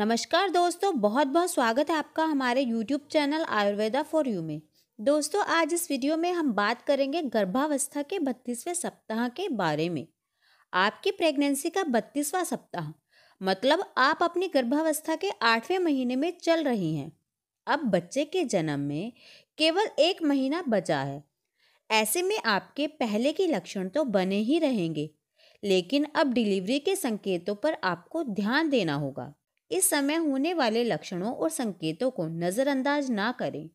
नमस्कार दोस्तों बहुत बहुत स्वागत है आपका हमारे YouTube channel Ayurveda for you में दोस्तों आज इस वीडियो में हम बात करेंगे गर्भावस्था के बत्तीसवें सप्ताह के बारे में आपकी प्रेगनेंसी का बत्तीसवा सप्ताह मतलब आप अपनी गर्भावस्था के आठवें महीने में चल रही हैं अब बच्चे के जन्म में केवल एक महीना बचा है ऐसे में आपके पहले के लक्षण तो बने ही रहेंगे लेकिन अब डिलीवरी के संकेतों पर आपको ध्यान देना होगा इस समय होने वाले लक्षणों और संकेतों को नज़रअंदाज ना करें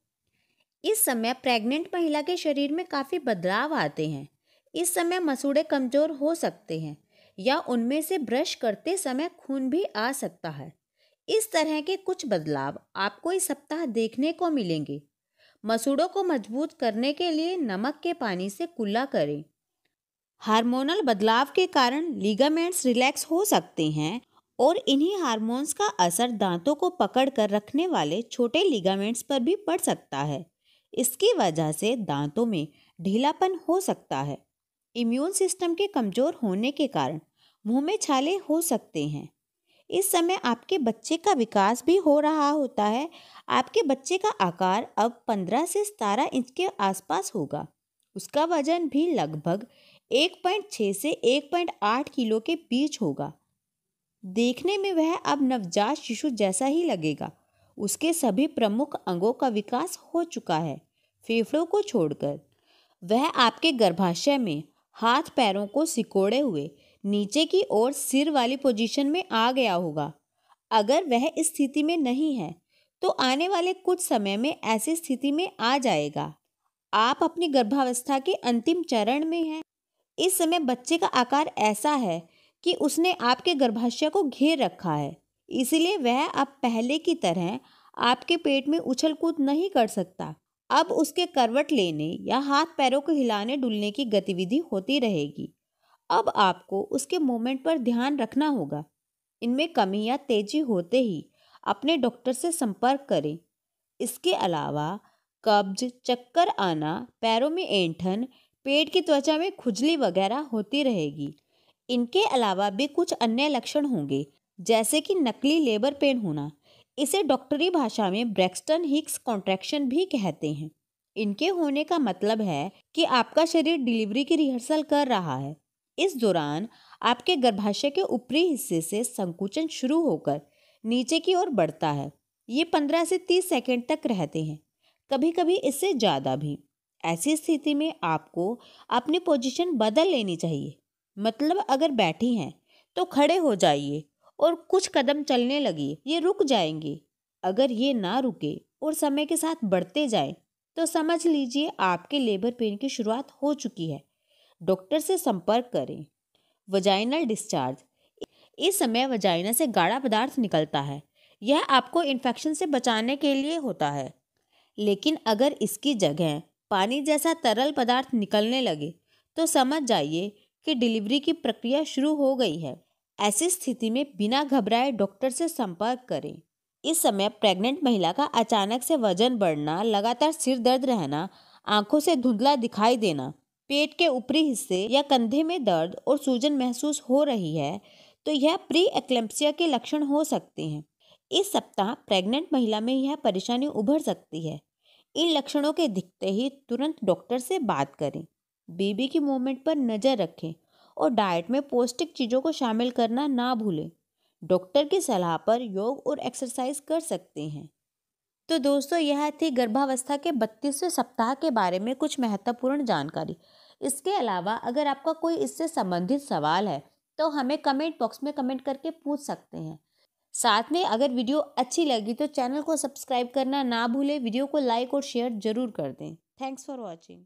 इस समय प्रेग्नेंट महिला के शरीर में काफ़ी बदलाव आते हैं इस समय मसूड़े कमज़ोर हो सकते हैं या उनमें से ब्रश करते समय खून भी आ सकता है इस तरह के कुछ बदलाव आपको इस सप्ताह देखने को मिलेंगे मसूड़ों को मजबूत करने के लिए नमक के पानी से कुल्ला करें हार्मोनल बदलाव के कारण लिगामेंट्स रिलैक्स हो सकते हैं और इन्हीं हार्मोन्स का असर दांतों को पकड़ कर रखने वाले छोटे लिगामेंट्स पर भी पड़ सकता है इसकी वजह से दांतों में ढीलापन हो सकता है इम्यून सिस्टम के कमज़ोर होने के कारण मुंह में छाले हो सकते हैं इस समय आपके बच्चे का विकास भी हो रहा होता है आपके बच्चे का आकार अब 15 से 17 इंच के आसपास होगा उसका वजन भी लगभग 1.6 से 1.8 किलो के बीच होगा देखने में वह अब नवजात शिशु जैसा ही लगेगा उसके सभी प्रमुख अंगों का विकास हो चुका है फेफड़ों को छोड़कर वह आपके गर्भाशय में हाथ पैरों को सिकोड़े हुए नीचे की ओर सिर वाली पोजीशन में आ गया होगा अगर वह इस स्थिति में नहीं है तो आने वाले कुछ समय में ऐसी स्थिति में आ जाएगा आप अपनी गर्भावस्था के अंतिम चरण में हैं इस समय बच्चे का आकार ऐसा है कि उसने आपके गर्भाशय को घेर रखा है इसलिए वह अब पहले की तरह आपके पेट में उछल कूद नहीं कर सकता अब उसके करवट लेने या हाथ पैरों को हिलाने डुलने की गतिविधि होती रहेगी अब आपको उसके मोमेंट पर ध्यान रखना होगा इनमें कमी या तेजी होते ही अपने डॉक्टर से संपर्क करें इसके अलावा कब्ज चक्कर आना पैरों में ऐंठन पेट की त्वचा में खुजली वगैरह होती रहेगी इनके अलावा भी कुछ अन्य लक्षण होंगे जैसे कि नकली लेबर पेन होना इसे डॉक्टरी भाषा में ब्रैक्सटन हिक्स कॉन्ट्रैक्शन भी कहते हैं इनके होने का मतलब है कि आपका शरीर डिलीवरी की रिहर्सल कर रहा है इस दौरान आपके गर्भाशय के ऊपरी हिस्से से संकुचन शुरू होकर नीचे की ओर बढ़ता है ये पंद्रह से तीस सेकेंड तक रहते हैं कभी कभी इससे ज़्यादा भी ऐसी स्थिति में आपको अपनी पोजीशन बदल लेनी चाहिए मतलब अगर बैठी हैं तो खड़े हो जाइए और कुछ कदम चलने लगी ये रुक जाएंगे अगर ये ना रुके और समय के साथ बढ़ते जाए तो समझ लीजिए आपके लेबर पेन की शुरुआत हो चुकी है डॉक्टर से संपर्क करें वजाइनल डिस्चार्ज इस समय वजाइना से गाढ़ा पदार्थ निकलता है यह आपको इन्फेक्शन से बचाने के लिए होता है लेकिन अगर इसकी जगह पानी जैसा तरल पदार्थ निकलने लगे तो समझ जाइए कि डिलीवरी की प्रक्रिया शुरू हो गई है ऐसी स्थिति में बिना घबराए डॉक्टर से संपर्क करें इस समय प्रेग्नेंट महिला का अचानक से वजन बढ़ना लगातार सिर दर्द रहना आंखों से धुंधला दिखाई देना पेट के ऊपरी हिस्से या कंधे में दर्द और सूजन महसूस हो रही है तो यह प्री एक्लेम्पसिया के लक्षण हो सकते हैं इस सप्ताह प्रेग्नेंट महिला में यह परेशानी उभर सकती है इन लक्षणों के दिखते ही तुरंत डॉक्टर से बात करें बेबी की मूवमेंट पर नज़र रखें और डाइट में पौष्टिक चीज़ों को शामिल करना ना भूलें डॉक्टर की सलाह पर योग और एक्सरसाइज कर सकते हैं तो दोस्तों यह थी गर्भावस्था के बत्तीसवें सप्ताह के बारे में कुछ महत्वपूर्ण जानकारी इसके अलावा अगर आपका कोई इससे संबंधित सवाल है तो हमें कमेंट बॉक्स में कमेंट करके पूछ सकते हैं साथ में अगर वीडियो अच्छी लगी तो चैनल को सब्सक्राइब करना ना भूलें वीडियो को लाइक और शेयर जरूर कर दें थैंक्स फॉर वॉचिंग